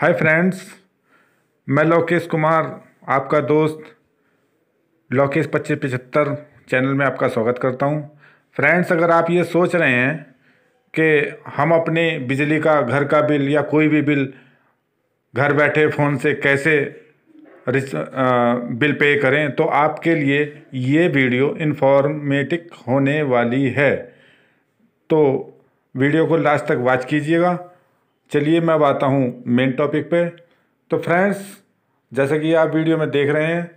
hi friends मैं लोकेश कुमार आपका दोस्त लोकेश पच्चीस पचहत्तर चैनल में आपका स्वागत करता हूं फ्रेंड्स अगर आप ये सोच रहे हैं कि हम अपने बिजली का घर का बिल या कोई भी बिल घर बैठे फ़ोन से कैसे बिल पे करें तो आपके लिए ये वीडियो इन्फॉर्मेटिक होने वाली है तो वीडियो को लास्ट तक वॉच कीजिएगा चलिए मैं अब आता हूँ मेन टॉपिक पे तो फ्रेंड्स जैसा कि आप वीडियो में देख रहे हैं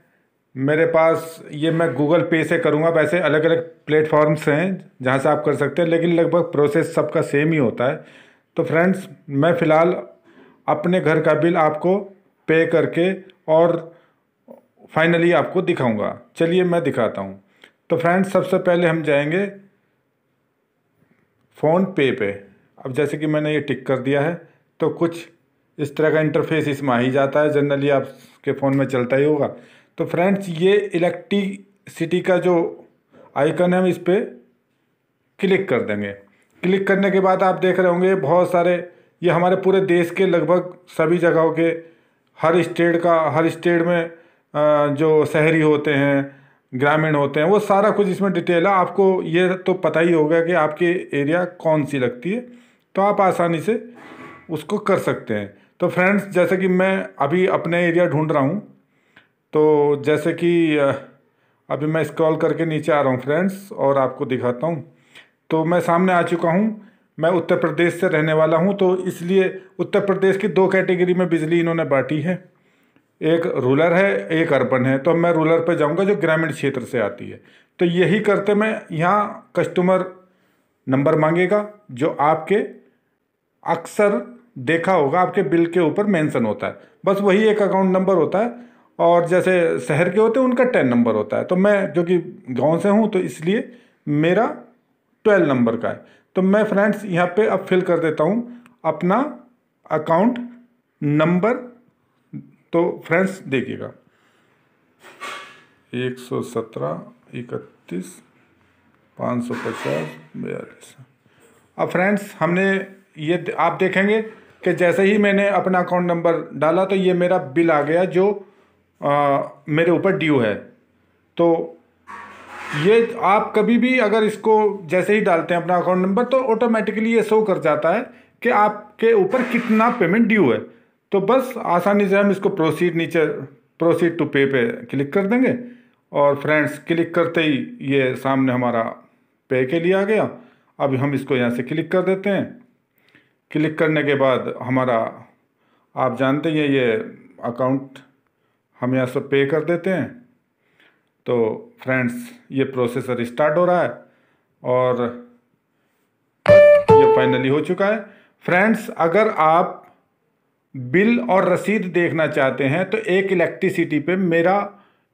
मेरे पास ये मैं गूगल पे से करूँगा वैसे अलग अलग प्लेटफॉर्म्स हैं जहाँ से आप कर सकते हैं लेकिन लगभग प्रोसेस सबका सेम ही होता है तो फ्रेंड्स मैं फ़िलहाल अपने घर का बिल आपको पे करके और फाइनली आपको दिखाऊंगा चलिए मैं दिखाता हूँ तो फ्रेंड्स सबसे पहले हम जाएंगे फ़ोन पे पे अब जैसे कि मैंने ये टिक कर दिया है तो कुछ इस तरह का इंटरफेस इसमें आ ही जाता है जनरली आपके फ़ोन में चलता ही होगा तो फ्रेंड्स ये इलेक्ट्रिसिटी का जो आइकन है हम इस पर क्लिक कर देंगे क्लिक करने के बाद आप देख रहे होंगे बहुत सारे ये हमारे पूरे देश के लगभग सभी जगहों के हर स्टेट का हर स्टेट में जो शहरी होते हैं ग्रामीण होते हैं वो सारा कुछ इसमें डिटेल है आपको ये तो पता ही होगा कि आपके एरिया कौन सी लगती है तो आप आसानी से उसको कर सकते हैं तो फ्रेंड्स जैसे कि मैं अभी अपने एरिया ढूंढ रहा हूँ तो जैसे कि अभी मैं स्क्रॉल करके नीचे आ रहा हूँ फ्रेंड्स और आपको दिखाता हूँ तो मैं सामने आ चुका हूँ मैं उत्तर प्रदेश से रहने वाला हूँ तो इसलिए उत्तर प्रदेश की दो कैटेगरी में बिजली इन्होंने बांटी है एक रूलर है एक अर्बन है तो मैं रूलर पर जाऊँगा जो ग्रामीण क्षेत्र से आती है तो यही करते मैं यहाँ कस्टमर नंबर मांगेगा जो आपके अक्सर देखा होगा आपके बिल के ऊपर मेंशन होता है बस वही एक अकाउंट नंबर होता है और जैसे शहर के होते हैं उनका टेन नंबर होता है तो मैं जो कि गांव से हूँ तो इसलिए मेरा ट्वेल्व नंबर का है तो मैं फ्रेंड्स यहाँ पे अब फिल कर देता हूँ अपना अकाउंट नंबर तो फ्रेंड्स देखिएगा एक सौ सत्रह इकतीस पाँच सौ पचास बयालीस अब फ्रेंड्स हमने ये आप देखेंगे कि जैसे ही मैंने अपना अकाउंट नंबर डाला तो ये मेरा बिल आ गया जो आ, मेरे ऊपर ड्यू है तो ये आप कभी भी अगर इसको जैसे ही डालते हैं अपना अकाउंट नंबर तो ऑटोमेटिकली ये शो कर जाता है कि आपके ऊपर कितना पेमेंट ड्यू है तो बस आसानी से हम इसको प्रोसीड नीचे प्रोसीड टू पे पे क्लिक कर देंगे और फ्रेंड्स क्लिक करते ही ये सामने हमारा पे के लिए आ गया अब हम इसको यहाँ से क्लिक कर देते हैं क्लिक करने के बाद हमारा आप जानते हैं ये अकाउंट हम यहाँ से पे कर देते हैं तो फ्रेंड्स ये प्रोसेसर स्टार्ट हो रहा है और ये फाइनली हो चुका है फ्रेंड्स अगर आप बिल और रसीद देखना चाहते हैं तो एक इलेक्ट्रिसिटी पे मेरा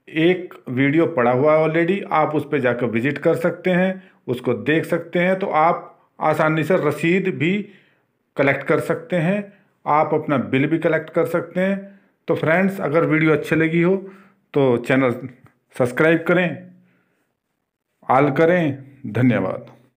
एक वीडियो पड़ा हुआ है ऑलरेडी आप उस पर जाकर विजिट कर सकते हैं उसको देख सकते हैं तो आप आसानी से रसीद भी कलेक्ट कर सकते हैं आप अपना बिल भी कलेक्ट कर सकते हैं तो फ्रेंड्स अगर वीडियो अच्छी लगी हो तो चैनल सब्सक्राइब करें आल करें धन्यवाद